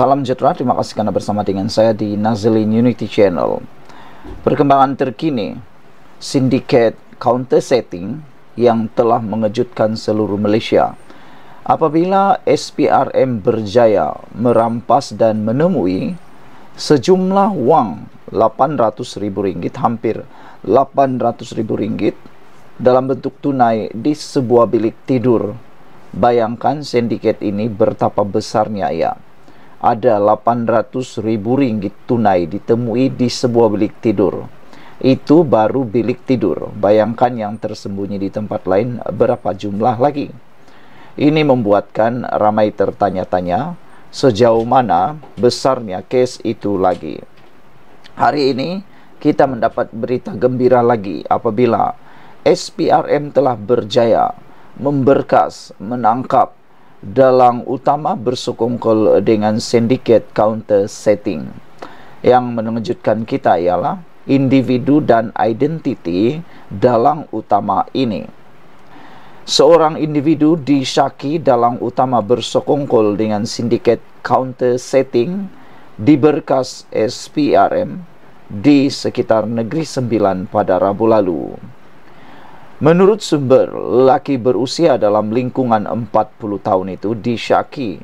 Salam sejahtera, terima kasih karena bersama dengan saya di Nazlin Unity Channel. Perkembangan terkini, sindiket counter setting yang telah mengejutkan seluruh Malaysia. Apabila SPRM berjaya merampas dan menemui sejumlah wang RM800,000 hampir RM800,000 dalam bentuk tunai di sebuah bilik tidur. Bayangkan sindiket ini bertapa besarnya ya ada 800 ribu ringgit tunai ditemui di sebuah bilik tidur. Itu baru bilik tidur. Bayangkan yang tersembunyi di tempat lain berapa jumlah lagi. Ini membuatkan ramai tertanya-tanya sejauh mana besarnya case itu lagi. Hari ini kita mendapat berita gembira lagi apabila SPRM telah berjaya memberkas menangkap Dalam utama bersekongkol dengan sindiket counter setting. Yang mengejutkan kita ialah individu dan identiti dalam utama ini. Seorang individu disyaki dalam utama bersekongkol dengan sindiket counter setting di berkas SPRM di sekitar Negeri Sembilan pada Rabu lalu. Menurut sumber, laki berusia dalam lingkungan 40 tahun itu disyaki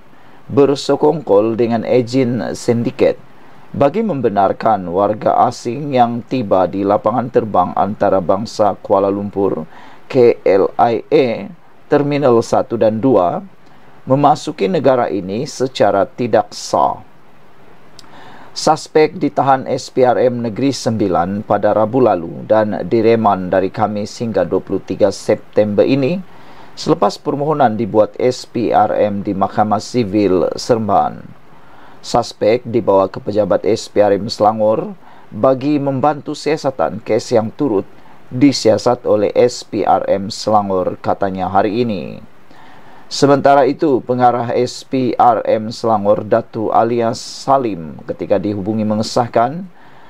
bersokongkol dengan ejen sindiket bagi membenarkan warga asing yang tiba di lapangan terbang antara bangsa Kuala Lumpur KLIA Terminal 1 dan 2 memasuki negara ini secara tidak sah suspek ditahan SPRM Negeri Sembilan pada Rabu lalu dan direman dari Khamis hingga 23 September ini selepas permohonan dibuat SPRM di Mahkamah Sivil Seremban. Suspek dibawa ke pejabat SPRM Selangor bagi membantu siasatan kes yang turut disiasat oleh SPRM Selangor katanya hari ini. Sementara itu, pengarah SPRM Selangor Datu alias Salim ketika dihubungi mengesahkan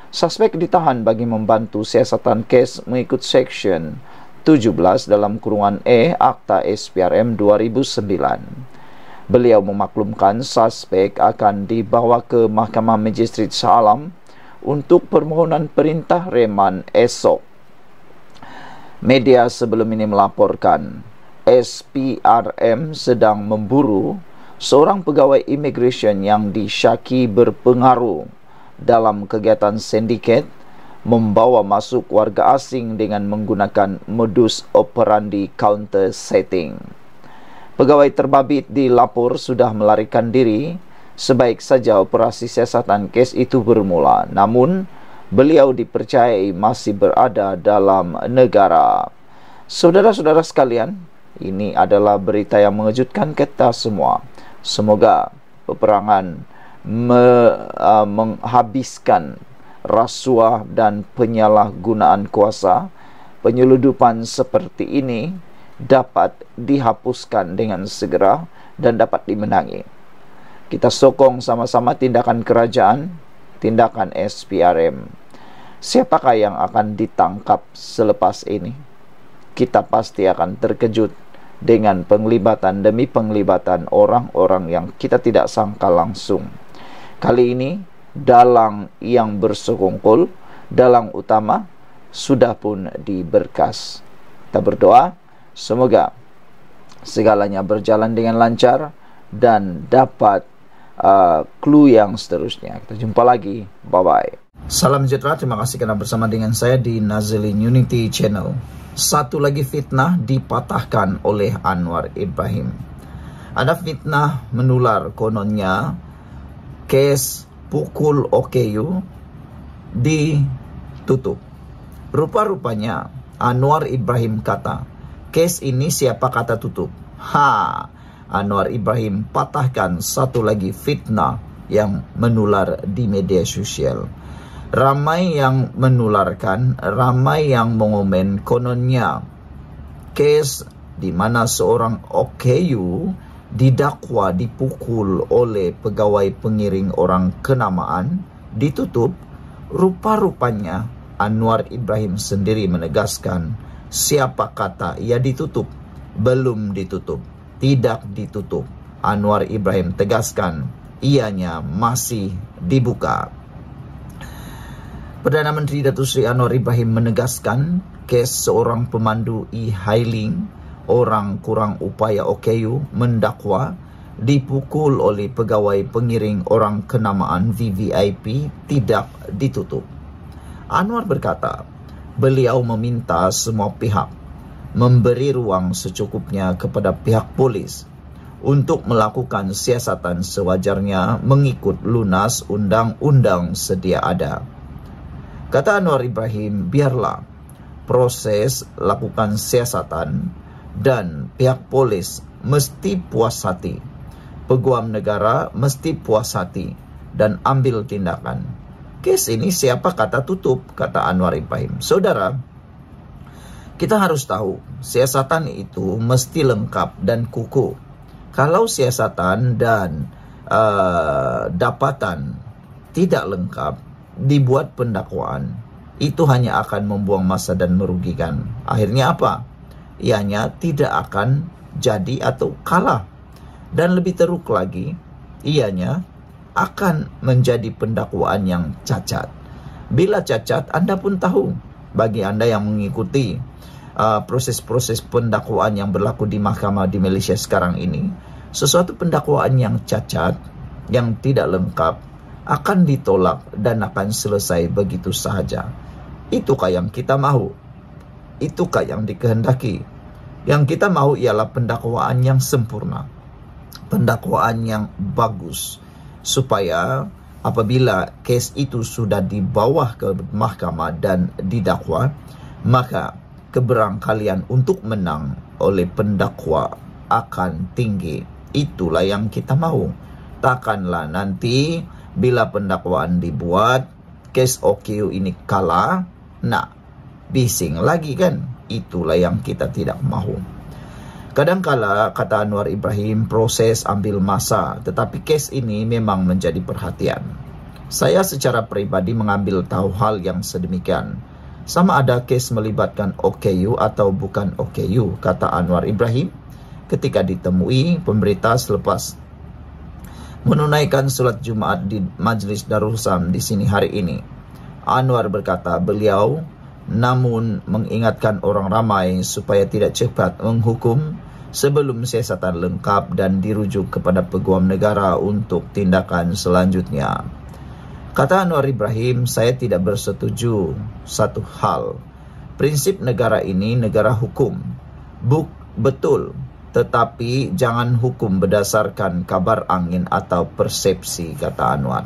suspek ditahan bagi membantu siasatan kes mengikut Seksyen 17 dalam kurungan E Akta SPRM 2009. Beliau memaklumkan suspek akan dibawa ke Mahkamah Majistrit Salam untuk permohonan perintah reman esok. Media sebelum ini melaporkan SPRM sedang memburu seorang pegawai immigration yang disyaki berpengaruh dalam kegiatan sindiket membawa masuk warga asing dengan menggunakan modus operandi counter setting. Pegawai terbabit dilapor sudah melarikan diri sebaik saja operasi siasatan kes itu bermula. Namun, beliau dipercayai masih berada dalam negara. Saudara-saudara sekalian, Ini adalah berita yang mengejutkan kita semua. Semoga peperangan me, uh, menghabiskan rasuah dan penyalahgunaan kuasa. Penyeludupan seperti ini dapat dihapuskan dengan segera dan dapat dimenangi. Kita sokong sama-sama tindakan kerajaan, tindakan SPRM. Siapakah yang akan ditangkap selepas ini? Kita pasti akan terkejut dengan penglibatan demi penglibatan orang-orang yang kita tidak sangka langsung. Kali ini, dalang yang bersekongkol, dalang utama, sudah pun diberkas. Kita berdoa, semoga segalanya berjalan dengan lancar dan dapat uh, clue yang seterusnya. Kita jumpa lagi. Bye-bye. Salam sejahtera, terima kasih karena bersama dengan saya di Nazilin Unity Channel. Satu lagi fitnah dipatahkan oleh Anwar Ibrahim. Ada fitnah menular kononnya case pukul OKU ditutup. Rupa-rupanya Anwar Ibrahim kata, case ini siapa kata tutup? Ha, Anwar Ibrahim patahkan satu lagi fitnah yang menular di media sosial ramai yang menularkan, ramai yang mengomen kononnya kes di mana seorang OKU didakwa dipukul oleh pegawai pengiring orang kenamaan ditutup rupa-rupanya Anwar Ibrahim sendiri menegaskan siapa kata ia ditutup belum ditutup tidak ditutup Anwar Ibrahim tegaskan ianya masih dibuka Perdana Menteri Datuk Seri Anwar Ibrahim menegaskan kes seorang pemandu e-hailing orang kurang upaya OKU mendakwa dipukul oleh pegawai pengiring orang kenamaan VVIP tidak ditutup. Anwar berkata, beliau meminta semua pihak memberi ruang secukupnya kepada pihak polis untuk melakukan siasatan sewajarnya mengikut lunas undang-undang sedia ada. Kata Anwar Ibrahim, biarlah proses lakukan siasatan dan pihak polis mesti puas hati. Peguam negara mesti puas hati dan ambil tindakan. Kes ini siapa kata tutup, kata Anwar Ibrahim. Saudara, kita harus tahu siasatan itu mesti lengkap dan kuku. Kalau siasatan dan uh, dapatan tidak lengkap, dibuat pendakwaan itu hanya akan membuang masa dan merugikan. Akhirnya apa? Ianya tidak akan jadi atau kalah. Dan lebih teruk lagi, ianya akan menjadi pendakwaan yang cacat. Bila cacat, Anda pun tahu. Bagi Anda yang mengikuti uh, proses-proses uh, pendakwaan yang berlaku di mahkamah di Malaysia sekarang ini, sesuatu pendakwaan yang cacat, yang tidak lengkap, akan ditolak dan akan selesai begitu sahaja. Itukah yang kita mahu? Itukah yang dikehendaki? Yang kita mahu ialah pendakwaan yang sempurna. Pendakwaan yang bagus. Supaya apabila kes itu sudah dibawa ke mahkamah dan didakwa, maka keberangkalian untuk menang oleh pendakwa akan tinggi. Itulah yang kita mahu. Takkanlah nanti Bila pendakwaan dibuat, case OQ ini kalah, nah, bising lagi kan? Itulah yang kita tidak mau. Kadangkala, kata Anwar Ibrahim, proses ambil masa, tetapi case ini memang menjadi perhatian. Saya secara pribadi mengambil tahu hal yang sedemikian. Sama ada case melibatkan OKU atau bukan OKU, kata Anwar Ibrahim, ketika ditemui pemberita selepas menunaikan sholat Jumat di majlis Darussalam di sini hari ini. Anwar berkata, beliau namun mengingatkan orang ramai supaya tidak cepat menghukum sebelum siasatan lengkap dan dirujuk kepada peguam negara untuk tindakan selanjutnya. Kata Anwar Ibrahim, saya tidak bersetuju satu hal. Prinsip negara ini negara hukum. Buk, betul, tetapi jangan hukum berdasarkan kabar angin atau persepsi, kata Anwar.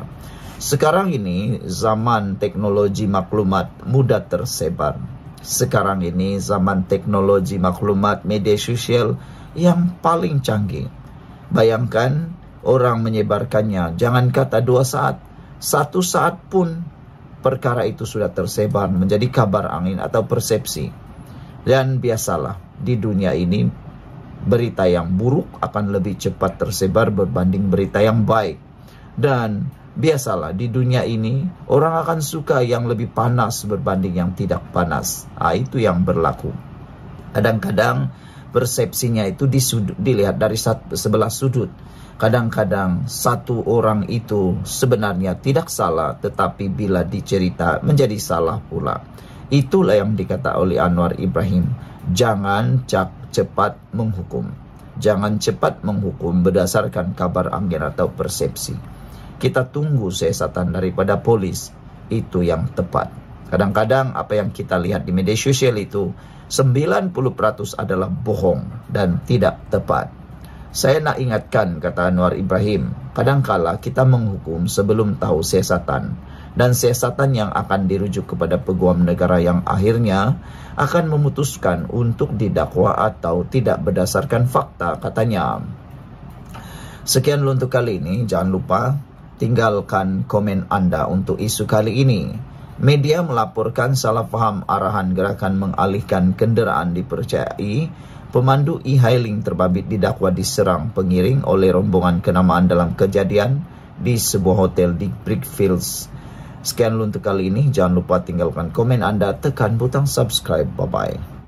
Sekarang ini zaman teknologi maklumat mudah tersebar. Sekarang ini zaman teknologi maklumat media sosial yang paling canggih. Bayangkan orang menyebarkannya, jangan kata dua saat, satu saat pun perkara itu sudah tersebar menjadi kabar angin atau persepsi. Dan biasalah di dunia ini berita yang buruk akan lebih cepat tersebar berbanding berita yang baik. Dan biasalah di dunia ini orang akan suka yang lebih panas berbanding yang tidak panas. Nah, itu yang berlaku. Kadang-kadang persepsinya itu disudut, dilihat dari sebelah sudut. Kadang-kadang satu orang itu sebenarnya tidak salah, tetapi bila dicerita menjadi salah pula. Itulah yang dikata oleh Anwar Ibrahim. Jangan cap cepat menghukum. Jangan cepat menghukum berdasarkan kabar angin atau persepsi. Kita tunggu siasatan daripada polis itu yang tepat. Kadang-kadang apa yang kita lihat di media sosial itu 90% adalah bohong dan tidak tepat. Saya nak ingatkan kata Anwar Ibrahim, kadangkala kita menghukum sebelum tahu siasatan dan siasatan yang akan dirujuk kepada peguam negara yang akhirnya akan memutuskan untuk didakwa atau tidak berdasarkan fakta katanya. Sekian untuk kali ini, jangan lupa tinggalkan komen Anda untuk isu kali ini. Media melaporkan salah faham arahan gerakan mengalihkan kenderaan dipercayai pemandu e-hailing terbabit didakwa diserang pengiring oleh rombongan kenamaan dalam kejadian di sebuah hotel di Brickfields, Brickfields. Sekian dulu untuk kali ini. Jangan lupa tinggalkan komen Anda, tekan butang subscribe. Bye-bye.